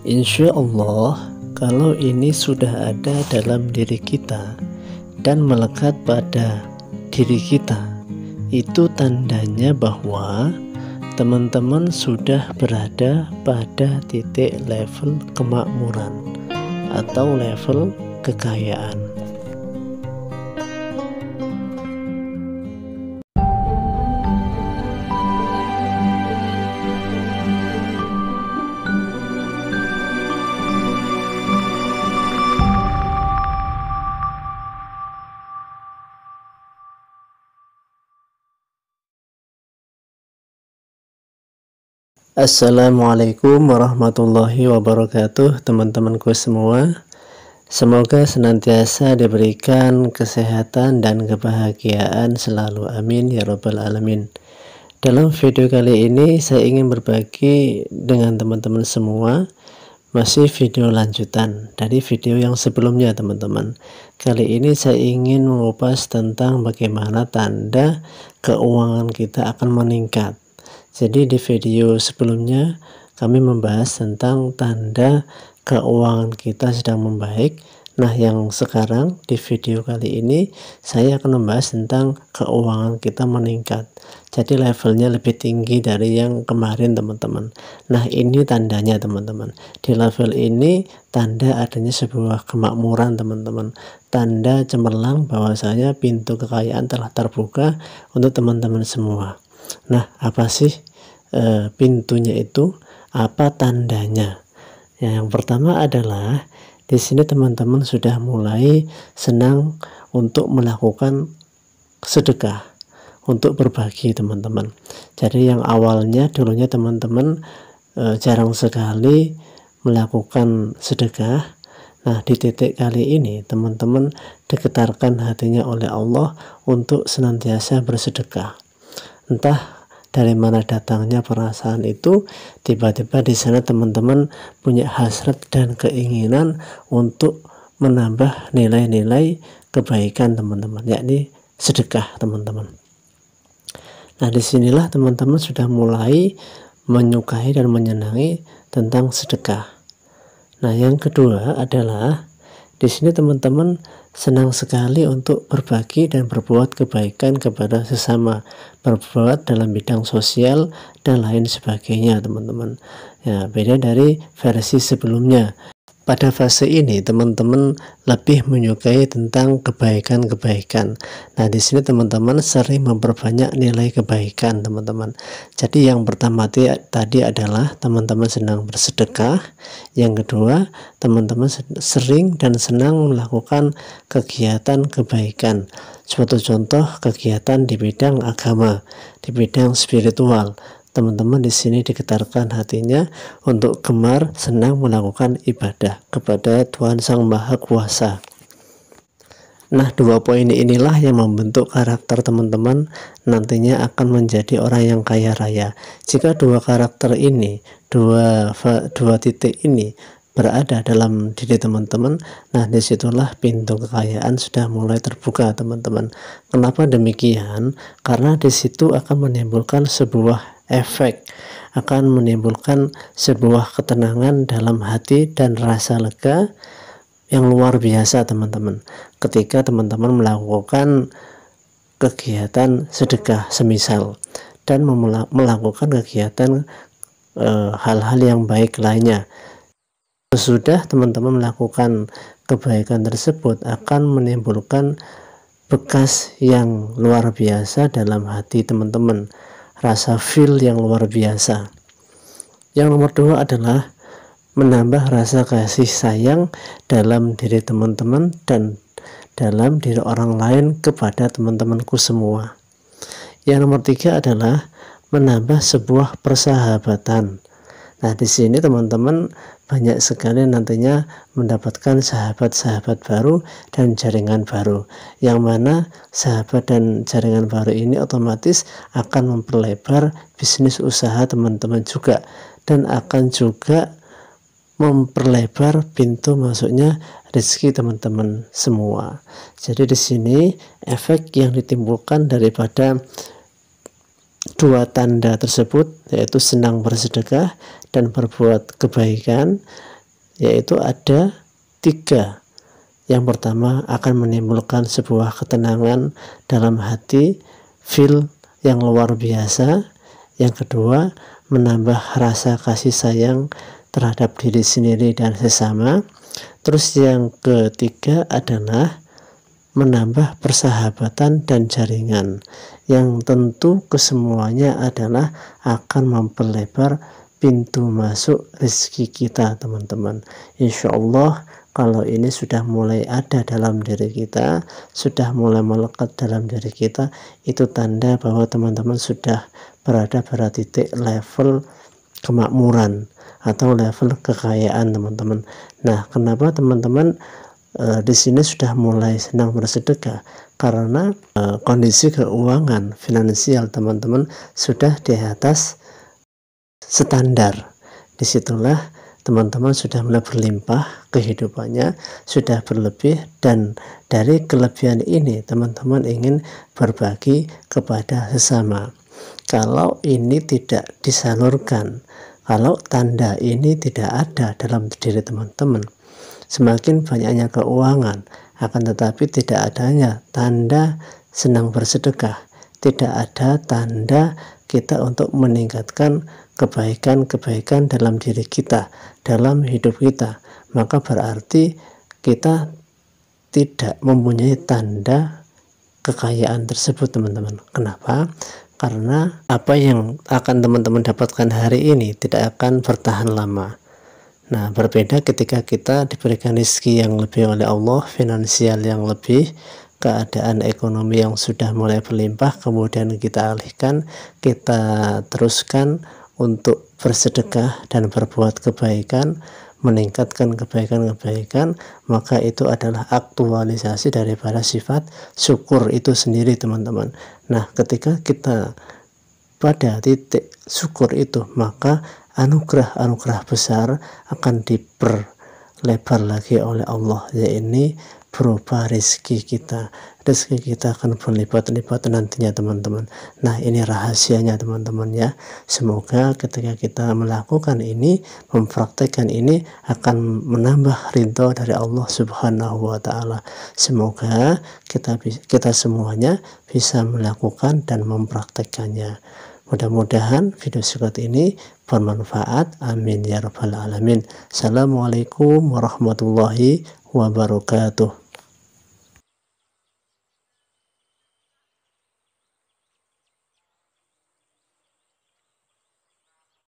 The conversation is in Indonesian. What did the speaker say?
Insya Allah, kalau ini sudah ada dalam diri kita dan melekat pada diri kita, itu tandanya bahwa teman-teman sudah berada pada titik level kemakmuran atau level kekayaan. Assalamualaikum warahmatullahi wabarakatuh teman-temanku semua Semoga senantiasa diberikan kesehatan dan kebahagiaan selalu amin ya Rabbal alamin Dalam video kali ini saya ingin berbagi dengan teman-teman semua Masih video lanjutan dari video yang sebelumnya teman-teman Kali ini saya ingin mengupas tentang bagaimana tanda keuangan kita akan meningkat jadi di video sebelumnya kami membahas tentang tanda keuangan kita sedang membaik. Nah yang sekarang di video kali ini saya akan membahas tentang keuangan kita meningkat. Jadi levelnya lebih tinggi dari yang kemarin teman-teman. Nah ini tandanya teman-teman. Di level ini tanda adanya sebuah kemakmuran teman-teman tanda cemerlang bahwasanya pintu kekayaan telah terbuka untuk teman-teman semua Nah, apa sih e, pintunya itu? Apa tandanya? Ya, yang pertama adalah di sini teman-teman sudah mulai senang untuk melakukan sedekah untuk berbagi teman-teman. Jadi yang awalnya dulunya teman-teman e, jarang sekali melakukan sedekah. Nah, di titik kali ini teman-teman diketarkan hatinya oleh Allah untuk senantiasa bersedekah entah dari mana datangnya perasaan itu tiba-tiba di sana teman-teman punya hasrat dan keinginan untuk menambah nilai-nilai kebaikan teman-teman yakni sedekah teman-teman nah disinilah teman-teman sudah mulai menyukai dan menyenangi tentang sedekah nah yang kedua adalah di sini teman-teman senang sekali untuk berbagi dan berbuat kebaikan kepada sesama, berbuat dalam bidang sosial dan lain sebagainya, teman-teman. Ya, beda dari versi sebelumnya. Pada fase ini teman-teman lebih menyukai tentang kebaikan-kebaikan. Nah, di sini teman-teman sering memperbanyak nilai kebaikan, teman-teman. Jadi yang pertama tadi adalah teman-teman senang bersedekah, yang kedua, teman-teman sering dan senang melakukan kegiatan kebaikan. Suatu contoh kegiatan di bidang agama, di bidang spiritual, teman-teman di sini digetarkan hatinya untuk gemar senang melakukan ibadah kepada Tuhan Sang Maha Kuasa. Nah, dua poin inilah yang membentuk karakter teman-teman nantinya akan menjadi orang yang kaya raya. Jika dua karakter ini, dua dua titik ini berada dalam diri teman-teman, nah disitulah pintu kekayaan sudah mulai terbuka teman-teman. Kenapa demikian? Karena disitu akan menimbulkan sebuah efek akan menimbulkan sebuah ketenangan dalam hati dan rasa lega yang luar biasa teman-teman ketika teman-teman melakukan kegiatan sedekah semisal dan melakukan kegiatan e, hal-hal e, yang baik lainnya sesudah teman-teman melakukan kebaikan tersebut akan menimbulkan bekas yang luar biasa dalam hati teman-teman rasa feel yang luar biasa. Yang nomor dua adalah menambah rasa kasih sayang dalam diri teman-teman dan dalam diri orang lain kepada teman-temanku semua. Yang nomor tiga adalah menambah sebuah persahabatan Nah, di sini teman-teman banyak sekali nantinya mendapatkan sahabat-sahabat baru dan jaringan baru. Yang mana sahabat dan jaringan baru ini otomatis akan memperlebar bisnis usaha teman-teman juga dan akan juga memperlebar pintu masuknya rezeki teman-teman semua. Jadi di sini efek yang ditimbulkan daripada dua tanda tersebut yaitu senang bersedekah dan berbuat kebaikan yaitu ada tiga yang pertama akan menimbulkan sebuah ketenangan dalam hati feel yang luar biasa yang kedua menambah rasa kasih sayang terhadap diri sendiri dan sesama terus yang ketiga adalah menambah persahabatan dan jaringan yang tentu kesemuanya adalah akan memperlebar pintu masuk rezeki kita teman-teman Insya Allah kalau ini sudah mulai ada dalam diri kita sudah mulai melekat dalam diri kita itu tanda bahwa teman-teman sudah berada pada titik level kemakmuran atau level kekayaan teman-teman nah kenapa teman-teman Eh, di sini sudah mulai senang bersedekah karena uh, kondisi keuangan finansial teman-teman sudah di atas standar. Disitulah teman-teman sudah mulai berlimpah kehidupannya sudah berlebih dan dari kelebihan ini teman-teman ingin berbagi kepada sesama kalau ini tidak disalurkan kalau tanda ini tidak ada dalam diri teman-teman semakin banyaknya keuangan, akan tetapi tidak adanya tanda senang bersedekah, tidak ada tanda kita untuk meningkatkan kebaikan-kebaikan dalam diri kita, dalam hidup kita, maka berarti kita tidak mempunyai tanda kekayaan tersebut, teman-teman. Kenapa? Karena apa yang akan teman-teman dapatkan hari ini tidak akan bertahan lama. Nah, berbeda ketika kita diberikan rezeki yang lebih oleh Allah, finansial yang lebih, keadaan ekonomi yang sudah mulai berlimpah, kemudian kita alihkan, kita teruskan untuk bersedekah dan berbuat kebaikan, meningkatkan kebaikan-kebaikan, maka itu adalah aktualisasi daripada sifat syukur itu sendiri, teman-teman. Nah, ketika kita pada titik syukur itu, maka anugerah-anugerah besar akan diperlebar lagi oleh Allah ini berupa rezeki kita rezeki kita akan berlipat-lipat nantinya teman-teman nah ini rahasianya teman-teman ya semoga ketika kita melakukan ini mempraktekkan ini akan menambah ridho dari Allah subhanahu wa ta'ala semoga kita kita semuanya bisa melakukan dan mempraktekkannya Mudah-mudahan video singkat ini bermanfaat. Amin ya rabbal alamin. Assalamualaikum warahmatullahi wabarakatuh.